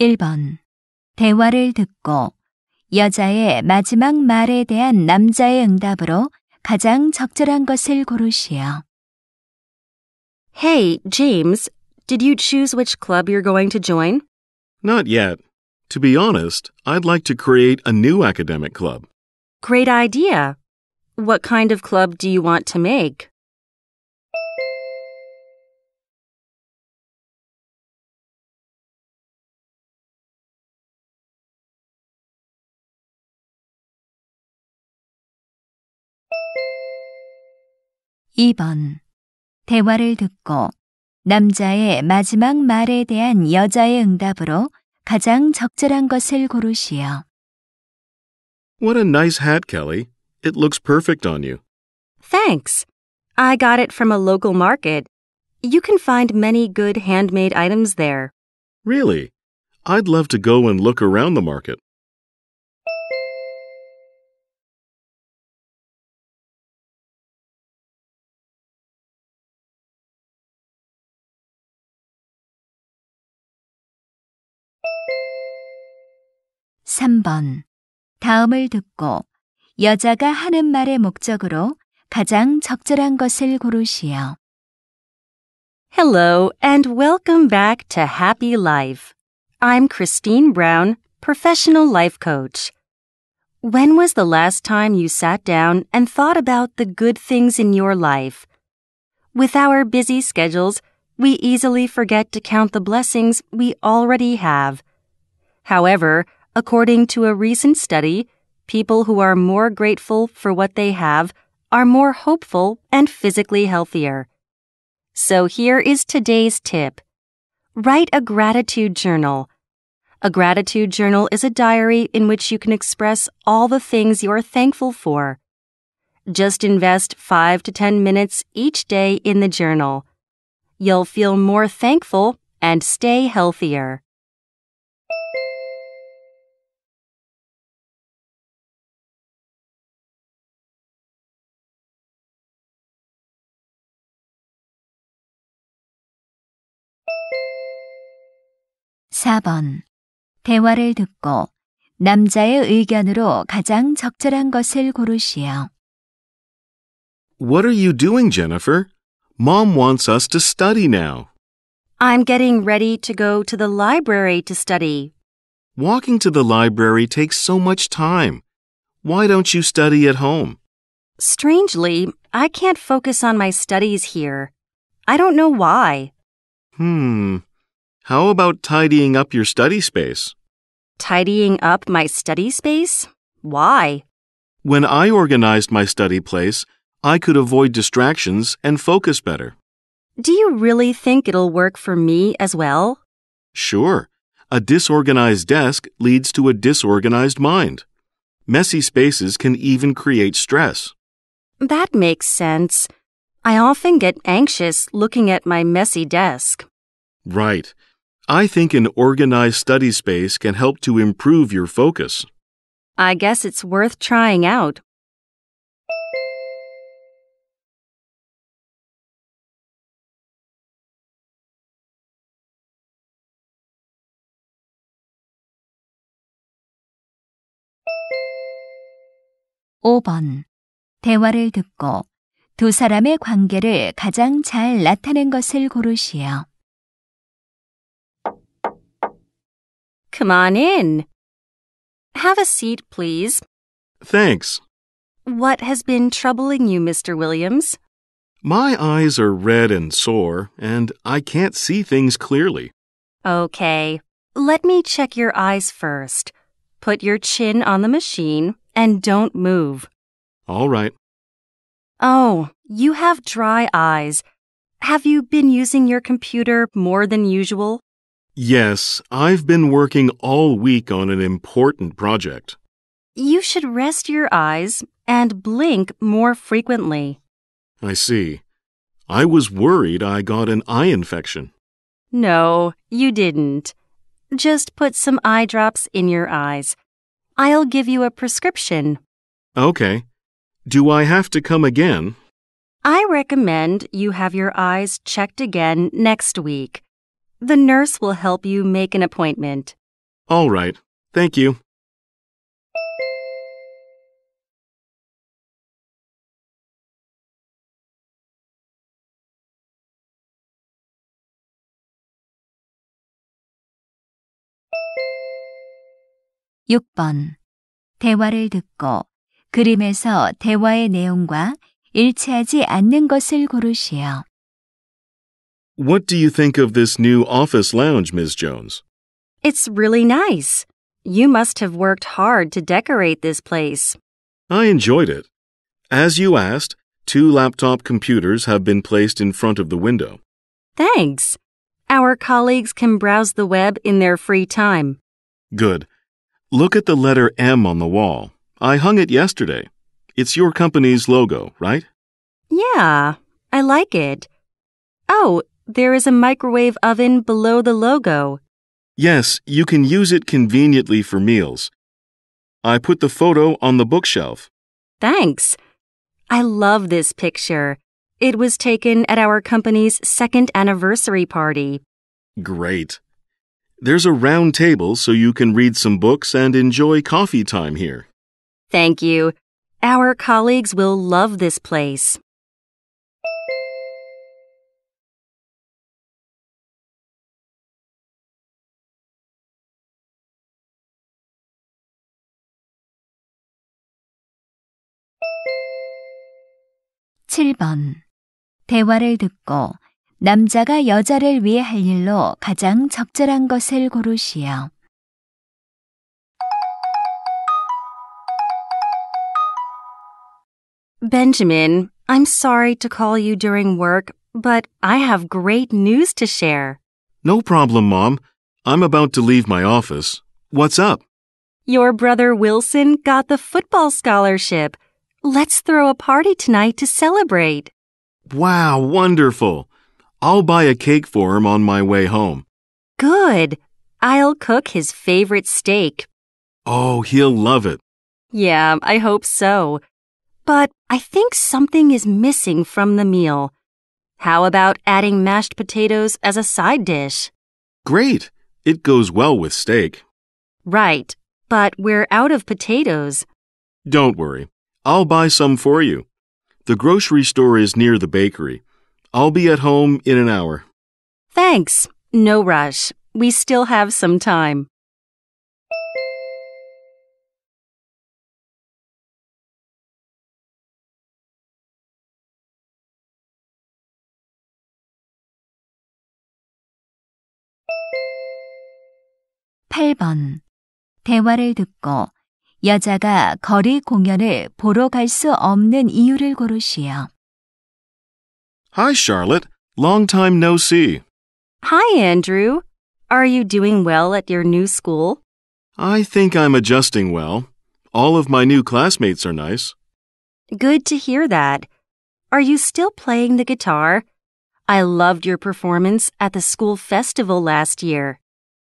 1번. 대화를 듣고 여자의 마지막 말에 대한 남자의 응답으로 가장 적절한 것을 고르시오. Hey, James, did you choose which club you're going to join? Not yet. To be honest, I'd like to create a new academic club. Great idea. What kind of club do you want to make? 2번. 대화를 듣고 남자의 마지막 말에 대한 여자의 응답으로 가장 적절한 것을 고르시오. What a nice hat, Kelly. It looks perfect on you. Thanks. I got it from a local market. You can find many good handmade items there. Really? I'd love to go and look around the market. 3번. 다음을 듣고 여자가 하는 말의 목적으로 가장 적절한 것을 고르시오. Hello and welcome back to Happy Life. I'm Christine Brown, professional life coach. When was the last time you sat down and thought about the good things in your life? With our busy schedules, we easily forget to count the blessings we already have. However, According to a recent study, people who are more grateful for what they have are more hopeful and physically healthier. So here is today's tip. Write a gratitude journal. A gratitude journal is a diary in which you can express all the things you are thankful for. Just invest 5 to 10 minutes each day in the journal. You'll feel more thankful and stay healthier. 4번. 대화를 듣고 남자의 의견으로 가장 적절한 것을 고르시오. What are you doing, Jennifer? Mom wants us to study now. I'm getting ready to go to the library to study. Walking to the library takes so much time. Why don't you study at home? Strangely, I can't focus on my studies here. I don't know why. Hmm. How about tidying up your study space? Tidying up my study space? Why? When I organized my study place, I could avoid distractions and focus better. Do you really think it'll work for me as well? Sure. A disorganized desk leads to a disorganized mind. Messy spaces can even create stress. That makes sense. I often get anxious looking at my messy desk. Right. I think an organized study space can help to improve your focus. I guess it's worth trying out. (5번) 대화를 듣고 두 사람의 관계를 가장 잘 나타낸 것을 고르시오. Come on in. Have a seat, please. Thanks. What has been troubling you, Mr. Williams? My eyes are red and sore, and I can't see things clearly. Okay. Let me check your eyes first. Put your chin on the machine and don't move. All right. Oh, you have dry eyes. Have you been using your computer more than usual? Yes, I've been working all week on an important project. You should rest your eyes and blink more frequently. I see. I was worried I got an eye infection. No, you didn't. Just put some eye drops in your eyes. I'll give you a prescription. Okay. Do I have to come again? I recommend you have your eyes checked again next week. The nurse will help you make an appointment. All right. Thank you. (6번) 대화를 듣고 그림에서 대화의 내용과 일치하지 않는 것을 고르시오. What do you think of this new office lounge, Ms. Jones? It's really nice. You must have worked hard to decorate this place. I enjoyed it. As you asked, two laptop computers have been placed in front of the window. Thanks. Our colleagues can browse the web in their free time. Good. Look at the letter M on the wall. I hung it yesterday. It's your company's logo, right? Yeah, I like it. Oh, there is a microwave oven below the logo. Yes, you can use it conveniently for meals. I put the photo on the bookshelf. Thanks. I love this picture. It was taken at our company's second anniversary party. Great. There's a round table so you can read some books and enjoy coffee time here. Thank you. Our colleagues will love this place. 7번 대화를 듣고 남자가 여자를 위해 할 일로 가장 적절한 것을 고르시오. Benjamin, I'm sorry to call you during work, but I have great news to share. No problem, Mom. I'm about to leave my office. What's up? Your brother Wilson got the football scholarship. Let's throw a party tonight to celebrate. Wow, wonderful. I'll buy a cake for him on my way home. Good. I'll cook his favorite steak. Oh, he'll love it. Yeah, I hope so. But I think something is missing from the meal. How about adding mashed potatoes as a side dish? Great. It goes well with steak. Right, but we're out of potatoes. Don't worry. I'll buy some for you. The grocery store is near the bakery. I'll be at home in an hour. Thanks. No rush. We still have some time. (8번) 대화를 듣고 여자가 거리 공연을 보러 갈 수 없는 이유를 고르시오. Hi, Charlotte. Long time no see. Hi, Andrew. Are you doing well at your new school? I think I'm adjusting well. All of my new classmates are nice. Good to hear that. Are you still playing the guitar? I loved your performance at the school festival last year.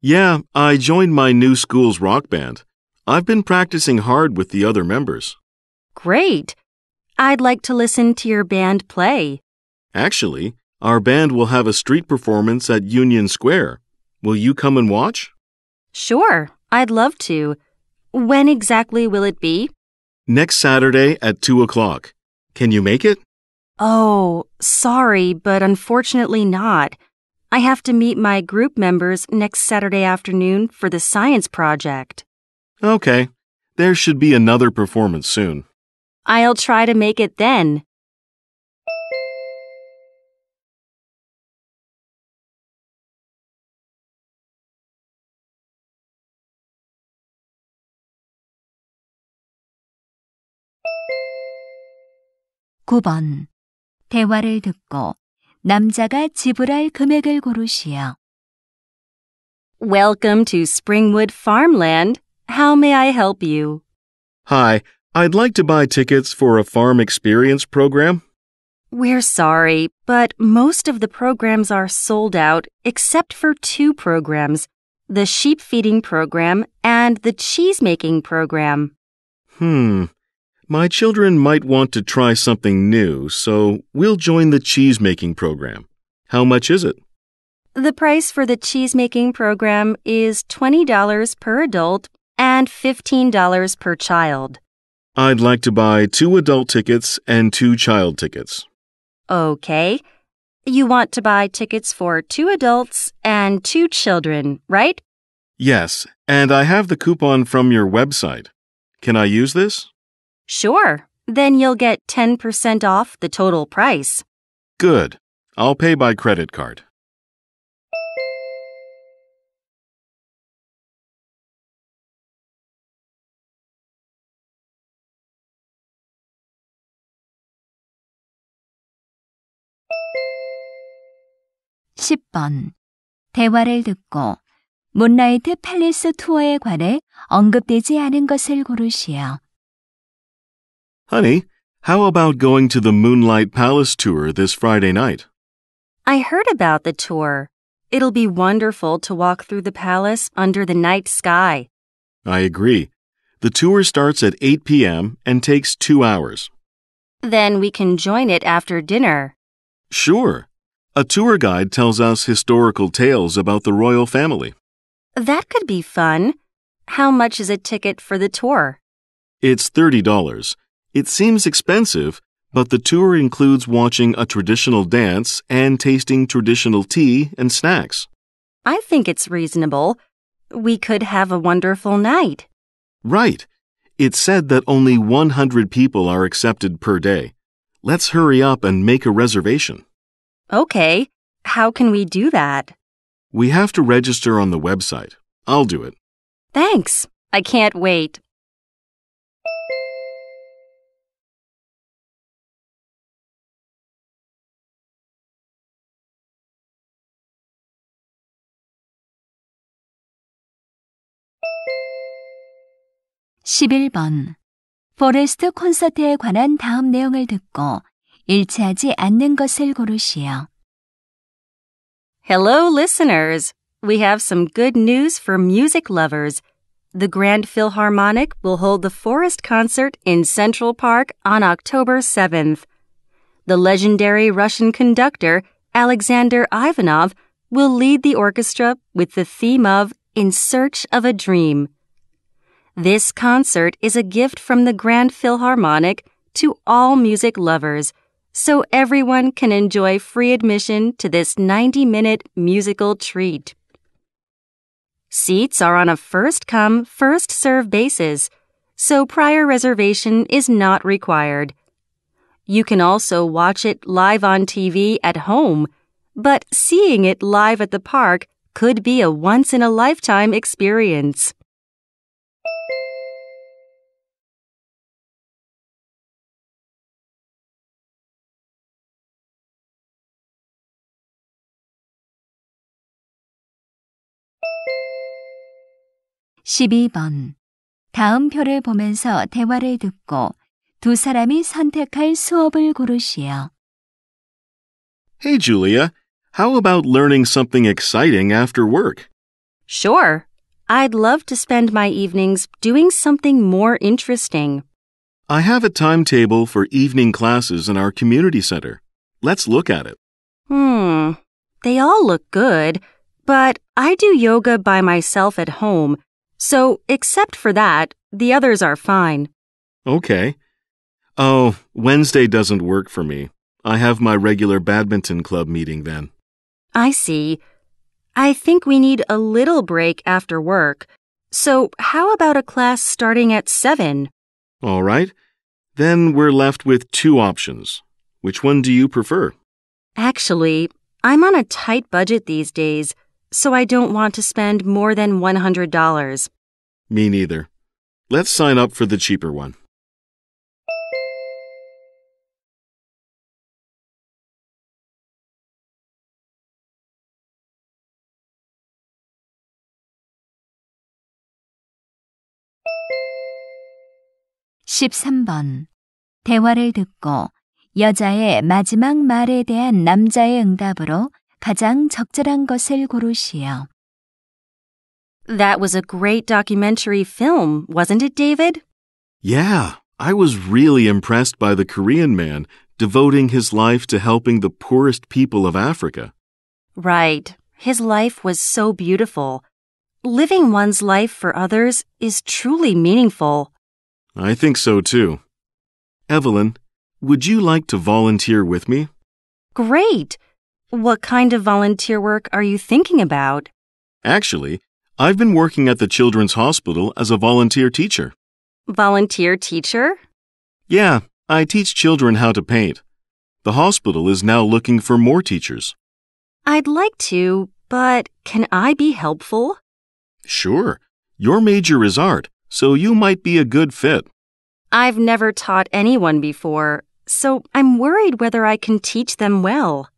Yeah, I joined my new school's rock band. I've been practicing hard with the other members. Great! I'd like to listen to your band play. Actually, our band will have a street performance at Union Square. Will you come and watch? Sure, I'd love to. When exactly will it be? Next Saturday at 2 o'clock. Can you make it? Oh, sorry, but unfortunately not. I have to meet my group members next Saturday afternoon for the science project. Okay. There should be another performance soon. I'll try to make it then. 대화를 듣고 남자가 지불할 금액을 Welcome to Springwood Farmland. How may I help you? Hi, I'd like to buy tickets for a farm experience program. We're sorry, but most of the programs are sold out except for two programs the sheep feeding program and the cheese making program. Hmm. My children might want to try something new, so we'll join the cheese making program. How much is it? The price for the cheese making program is $20 per adult and $15 per child. I'd like to buy two adult tickets and two child tickets. Okay. You want to buy tickets for two adults and two children, right? Yes, and I have the coupon from your website. Can I use this? Sure. Then you'll get 10% off the total price. Good. I'll pay by credit card. 10번. 대화를 듣고 문라이트 팰리스 투어에 관해 언급되지 않은 것을 고르시오. Honey, how about going to the Moonlight Palace tour this Friday night? I heard about the tour. It'll be wonderful to walk through the palace under the night sky. I agree. The tour starts at 8 p.m. and takes two hours. Then we can join it after dinner. Sure. A tour guide tells us historical tales about the royal family. That could be fun. How much is a ticket for the tour? It's $30. It seems expensive, but the tour includes watching a traditional dance and tasting traditional tea and snacks. I think it's reasonable. We could have a wonderful night. Right. It's said that only 100 people are accepted per day. Let's hurry up and make a reservation. Okay, how can we do that? We have to register on the website. I'll do it. Thanks. I can't wait. (11번) 포레스트 콘서트에 관한 다음 내용을 듣고 일치하지 않는 것을 고르시오. Hello, listeners. We have some good news for music lovers. The Grand Philharmonic will hold the Forest Concert in Central Park on October 7th. The legendary Russian conductor Alexander Ivanov will lead the orchestra with the theme of In Search of a Dream. This concert is a gift from the Grand Philharmonic to all music lovers so everyone can enjoy free admission to this 90 minute musical treat. Seats are on a first come, first serve basis, so prior reservation is not required. You can also watch it live on TV at home, but seeing it live at the park could be a once in a lifetime experience. 12번. 다음 표를 보면서 대화를 듣고 두 사람이 선택할 수업을 고르시오. Hey, Julia. How about learning something exciting after work? Sure. I'd love to spend my evenings doing something more interesting. I have a timetable for evening classes in our community center. Let's look at it. Hmm. They all look good, but I do yoga by myself at home so, except for that, the others are fine. Okay. Oh, Wednesday doesn't work for me. I have my regular badminton club meeting then. I see. I think we need a little break after work. So, how about a class starting at 7? All right. Then we're left with two options. Which one do you prefer? Actually, I'm on a tight budget these days, so I don't want to spend more than $100. Me neither. Let's sign up for the cheaper one. (13번) 대화를 듣고 여자의 마지막 말에 대한 남자의 응답으로 가장 적절한 것을 고르시오. That was a great documentary film, wasn't it, David? Yeah, I was really impressed by the Korean man devoting his life to helping the poorest people of Africa. Right. His life was so beautiful. Living one's life for others is truly meaningful. I think so too. Evelyn, would you like to volunteer with me? Great! What kind of volunteer work are you thinking about? Actually, I've been working at the Children's Hospital as a volunteer teacher. Volunteer teacher? Yeah, I teach children how to paint. The hospital is now looking for more teachers. I'd like to, but can I be helpful? Sure. Your major is art, so you might be a good fit. I've never taught anyone before, so I'm worried whether I can teach them well.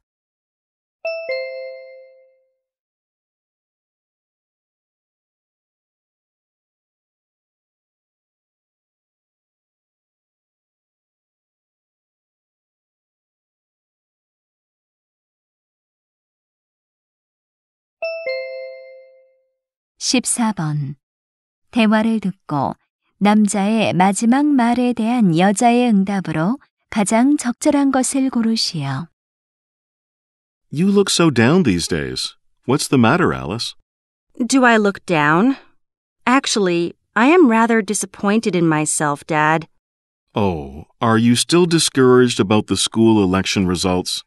14번. 대화를 듣고 남자의 마지막 말에 대한 여자의 응답으로 가장 적절한 것을 고르시오. You look so down these days. What's the matter, Alice? Do I look down? Actually, I am rather disappointed in myself, Dad. Oh, are you still discouraged about the school election results?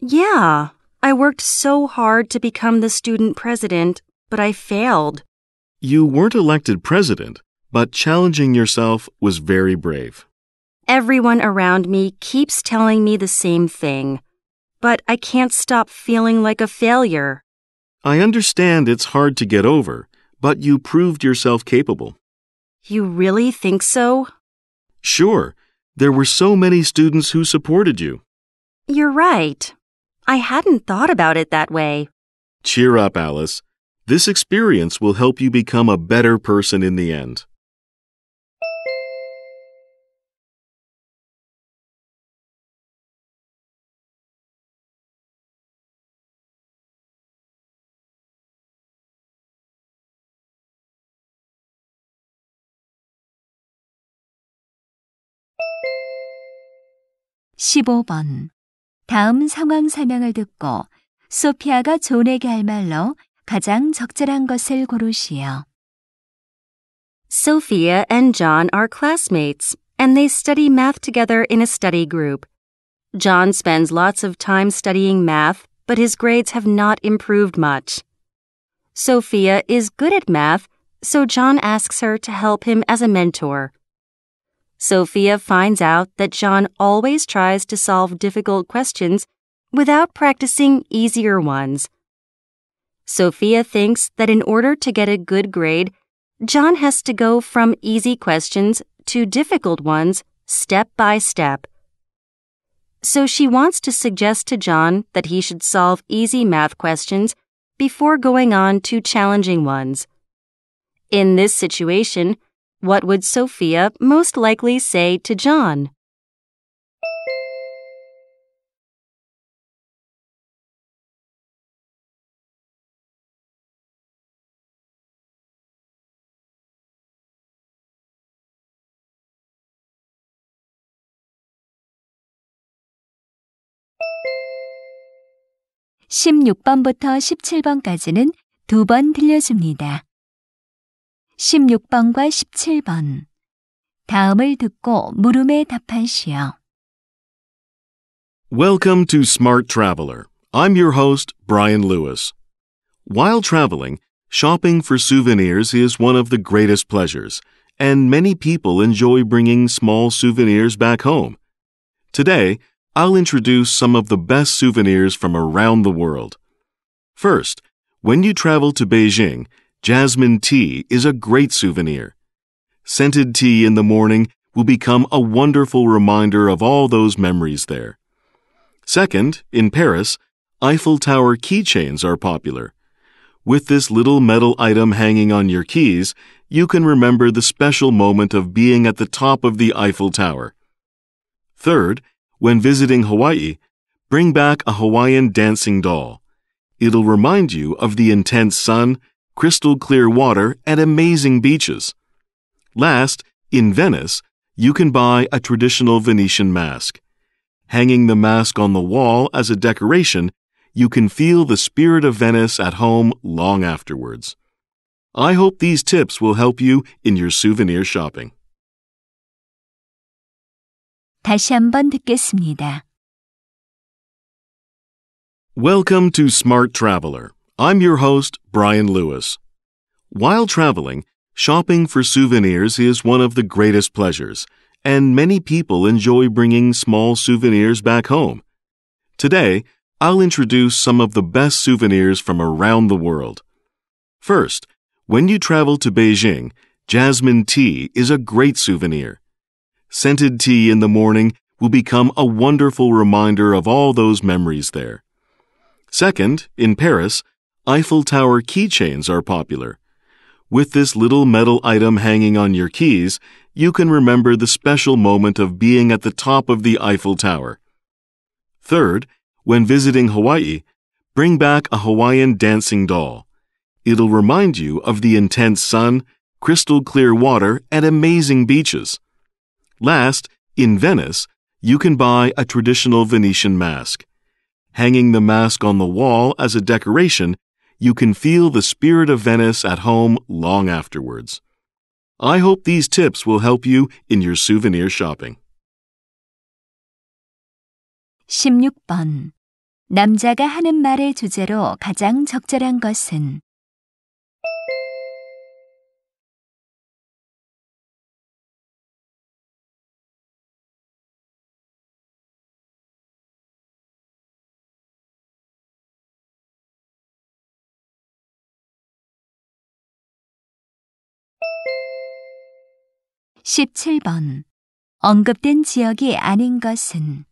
Yeah, I worked so hard to become the student president, but I failed. You weren't elected president, but challenging yourself was very brave. Everyone around me keeps telling me the same thing, but I can't stop feeling like a failure. I understand it's hard to get over, but you proved yourself capable. You really think so? Sure. There were so many students who supported you. You're right. I hadn't thought about it that way. Cheer up, Alice. This experience will help you become a better person in the end. (15번) 다음 상황 설명을 듣고 소피아가 존에게 할 말로 가장 적절한 것을 고르시오. Sophia and John are classmates, and they study math together in a study group. John spends lots of time studying math, but his grades have not improved much. Sophia is good at math, so John asks her to help him as a mentor. Sophia finds out that John always tries to solve difficult questions without practicing easier ones. Sophia thinks that in order to get a good grade, John has to go from easy questions to difficult ones step by step. So she wants to suggest to John that he should solve easy math questions before going on to challenging ones. In this situation, what would Sophia most likely say to John? 16번부터 17번까지는 들려줍니다. 16번과 17번. 다음을 듣고 물음에 답하시오. Welcome to Smart Traveler. I'm your host, Brian Lewis. While traveling, shopping for souvenirs is one of the greatest pleasures, and many people enjoy bringing small souvenirs back home. Today, I'll introduce some of the best souvenirs from around the world. First, when you travel to Beijing, jasmine tea is a great souvenir. Scented tea in the morning will become a wonderful reminder of all those memories there. Second, in Paris, Eiffel Tower keychains are popular. With this little metal item hanging on your keys, you can remember the special moment of being at the top of the Eiffel Tower. Third, when visiting Hawaii, bring back a Hawaiian dancing doll. It'll remind you of the intense sun, crystal clear water, and amazing beaches. Last, in Venice, you can buy a traditional Venetian mask. Hanging the mask on the wall as a decoration, you can feel the spirit of Venice at home long afterwards. I hope these tips will help you in your souvenir shopping. 다시 한번 듣겠습니다. Welcome to Smart Traveler. I'm your host, Brian Lewis. While traveling, shopping for souvenirs is one of the greatest pleasures, and many people enjoy bringing small souvenirs back home. Today, I'll introduce some of the best souvenirs from around the world. First, when you travel to Beijing, jasmine tea is a great souvenir scented tea in the morning will become a wonderful reminder of all those memories there. Second, in Paris, Eiffel Tower keychains are popular. With this little metal item hanging on your keys, you can remember the special moment of being at the top of the Eiffel Tower. Third, when visiting Hawaii, bring back a Hawaiian dancing doll. It'll remind you of the intense sun, crystal clear water, and amazing beaches. Last, in Venice, you can buy a traditional Venetian mask. Hanging the mask on the wall as a decoration, you can feel the spirit of Venice at home long afterwards. I hope these tips will help you in your souvenir shopping. 16번 남자가 하는 말의 주제로 가장 적절한 것은 17번. 언급된 지역이 아닌 것은